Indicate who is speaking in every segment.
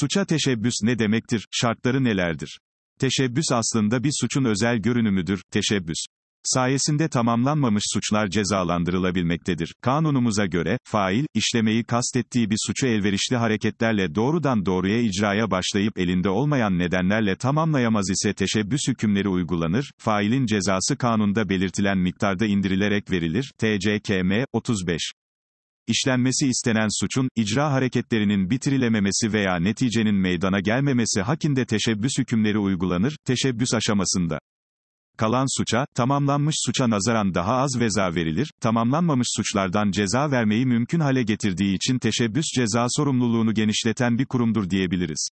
Speaker 1: Suça teşebbüs ne demektir, şartları nelerdir? Teşebbüs aslında bir suçun özel görünümüdür, teşebbüs sayesinde tamamlanmamış suçlar cezalandırılabilmektedir. Kanunumuza göre, fail, işlemeyi kastettiği bir suçu elverişli hareketlerle doğrudan doğruya icraya başlayıp elinde olmayan nedenlerle tamamlayamaz ise teşebbüs hükümleri uygulanır, failin cezası kanunda belirtilen miktarda indirilerek verilir, TCKM, 35 işlenmesi istenen suçun, icra hareketlerinin bitirilememesi veya neticenin meydana gelmemesi hakinde teşebbüs hükümleri uygulanır, teşebbüs aşamasında. Kalan suça, tamamlanmış suça nazaran daha az veza verilir, tamamlanmamış suçlardan ceza vermeyi mümkün hale getirdiği için teşebbüs ceza sorumluluğunu genişleten bir kurumdur diyebiliriz.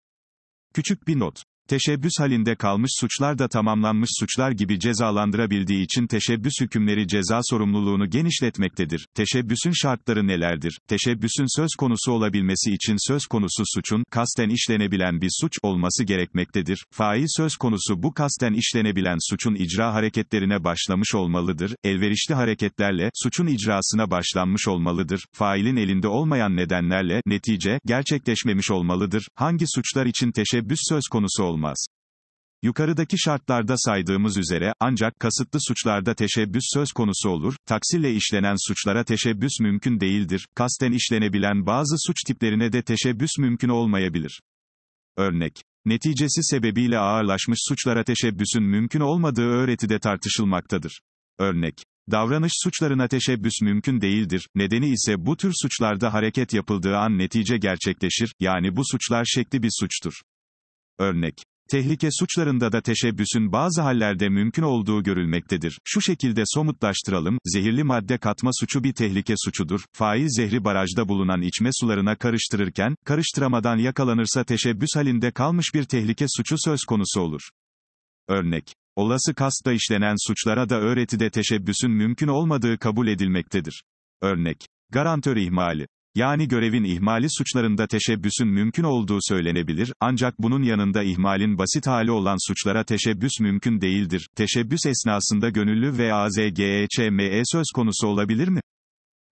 Speaker 1: Küçük bir not teşebbüs halinde kalmış suçlar da tamamlanmış suçlar gibi cezalandırabildiği için teşebbüs hükümleri ceza sorumluluğunu genişletmektedir. Teşebbüsün şartları nelerdir? Teşebbüsün söz konusu olabilmesi için söz konusu suçun kasten işlenebilen bir suç olması gerekmektedir. Fail söz konusu bu kasten işlenebilen suçun icra hareketlerine başlamış olmalıdır. Elverişli hareketlerle suçun icrasına başlanmış olmalıdır. Failin elinde olmayan nedenlerle netice gerçekleşmemiş olmalıdır. Hangi suçlar için teşebbüs söz konusu olmalıdır? olmaz. Yukarıdaki şartlarda saydığımız üzere, ancak kasıtlı suçlarda teşebbüs söz konusu olur, taksirle işlenen suçlara teşebbüs mümkün değildir, kasten işlenebilen bazı suç tiplerine de teşebbüs mümkün olmayabilir. Örnek, neticesi sebebiyle ağırlaşmış suçlara teşebbüsün mümkün olmadığı öğretide tartışılmaktadır. Örnek, davranış suçlarına teşebbüs mümkün değildir, nedeni ise bu tür suçlarda hareket yapıldığı an netice gerçekleşir, yani bu suçlar şekli bir suçtur. Örnek Tehlike suçlarında da teşebbüsün bazı hallerde mümkün olduğu görülmektedir. Şu şekilde somutlaştıralım, zehirli madde katma suçu bir tehlike suçudur. Fail zehri barajda bulunan içme sularına karıştırırken, karıştıramadan yakalanırsa teşebbüs halinde kalmış bir tehlike suçu söz konusu olur. Örnek Olası kasta işlenen suçlara da öğretide teşebbüsün mümkün olmadığı kabul edilmektedir. Örnek Garantör ihmali yani görevin ihmali suçlarında teşebbüsün mümkün olduğu söylenebilir, ancak bunun yanında ihmalin basit hali olan suçlara teşebbüs mümkün değildir. Teşebbüs esnasında gönüllü veya AZGEÇME e söz konusu olabilir mi?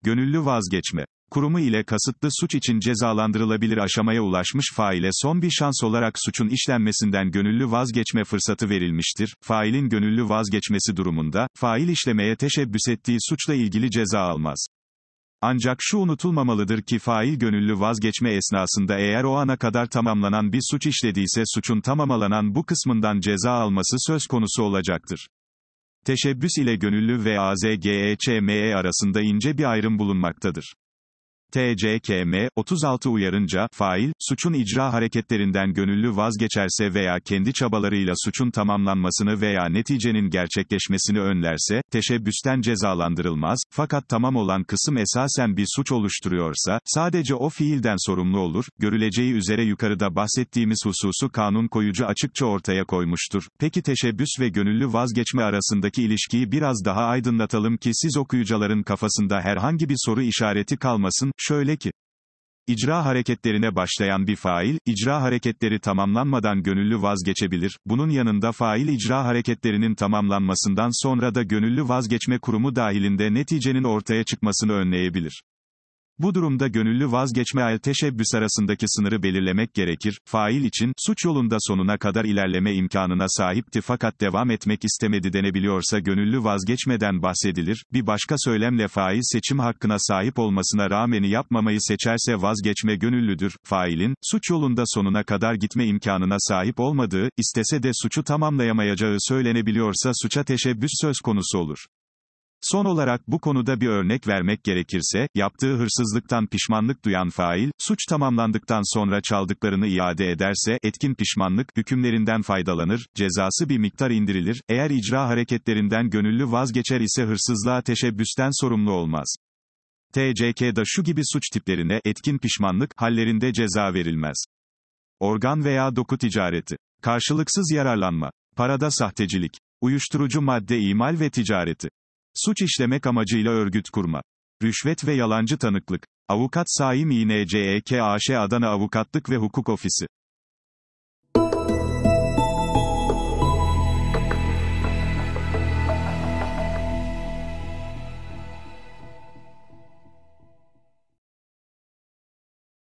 Speaker 1: Gönüllü vazgeçme kurumu ile kasıtlı suç için cezalandırılabilir aşamaya ulaşmış faile son bir şans olarak suçun işlenmesinden gönüllü vazgeçme fırsatı verilmiştir. Failin gönüllü vazgeçmesi durumunda, fail işlemeye teşebbüs ettiği suçla ilgili ceza almaz. Ancak şu unutulmamalıdır ki fail gönüllü vazgeçme esnasında eğer o ana kadar tamamlanan bir suç işlediyse suçun tamamlanan bu kısmından ceza alması söz konusu olacaktır. Teşebbüs ile gönüllü ve AZGEÇME e arasında ince bir ayrım bulunmaktadır. TCKM, 36 uyarınca, fail, suçun icra hareketlerinden gönüllü vazgeçerse veya kendi çabalarıyla suçun tamamlanmasını veya neticenin gerçekleşmesini önlerse, teşebbüsten cezalandırılmaz, fakat tamam olan kısım esasen bir suç oluşturuyorsa, sadece o fiilden sorumlu olur, görüleceği üzere yukarıda bahsettiğimiz hususu kanun koyucu açıkça ortaya koymuştur. Peki teşebbüs ve gönüllü vazgeçme arasındaki ilişkiyi biraz daha aydınlatalım ki siz okuyucuların kafasında herhangi bir soru işareti kalmasın, Şöyle ki, icra hareketlerine başlayan bir fail, icra hareketleri tamamlanmadan gönüllü vazgeçebilir, bunun yanında fail icra hareketlerinin tamamlanmasından sonra da gönüllü vazgeçme kurumu dahilinde neticenin ortaya çıkmasını önleyebilir. Bu durumda gönüllü vazgeçme el teşebbüs arasındaki sınırı belirlemek gerekir. Fail için, suç yolunda sonuna kadar ilerleme imkanına sahipti fakat devam etmek istemedi denebiliyorsa gönüllü vazgeçmeden bahsedilir. Bir başka söylemle fail seçim hakkına sahip olmasına rağmeni yapmamayı seçerse vazgeçme gönüllüdür. Failin, suç yolunda sonuna kadar gitme imkanına sahip olmadığı, istese de suçu tamamlayamayacağı söylenebiliyorsa suça teşebbüs söz konusu olur. Son olarak bu konuda bir örnek vermek gerekirse, yaptığı hırsızlıktan pişmanlık duyan fail, suç tamamlandıktan sonra çaldıklarını iade ederse, etkin pişmanlık, hükümlerinden faydalanır, cezası bir miktar indirilir, eğer icra hareketlerinden gönüllü vazgeçer ise hırsızlığa teşebbüsten sorumlu olmaz. TCK'da şu gibi suç tiplerine, etkin pişmanlık, hallerinde ceza verilmez. Organ veya doku ticareti. Karşılıksız yararlanma. Parada sahtecilik. Uyuşturucu madde imal ve ticareti. Suç işlemek amacıyla örgüt kurma. Rüşvet ve yalancı tanıklık. Avukat Saim İNCEKAŞ Adana Avukatlık ve Hukuk Ofisi.